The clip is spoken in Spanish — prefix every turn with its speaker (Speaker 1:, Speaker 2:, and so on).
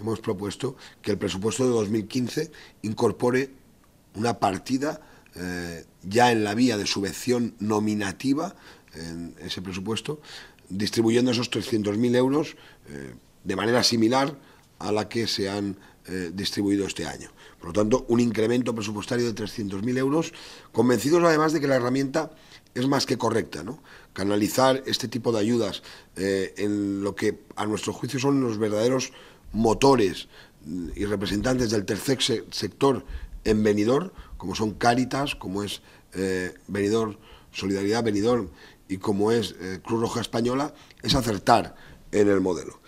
Speaker 1: hemos propuesto que el presupuesto de 2015 incorpore una partida eh, ya en la vía de subvención nominativa en ese presupuesto, distribuyendo esos 300.000 euros eh, de manera similar a la que se han eh, distribuido este año. Por lo tanto, un incremento presupuestario de 300.000 euros, convencidos además de que la herramienta es más que correcta. ¿no? Canalizar este tipo de ayudas en lo que a nuestro juicio son los verdaderos motores y representantes del tercer sector en Benidorm, como son Cáritas, como es eh, Solidaridad Benidorm y como es eh, Cruz Roja Española, es acertar en el modelo.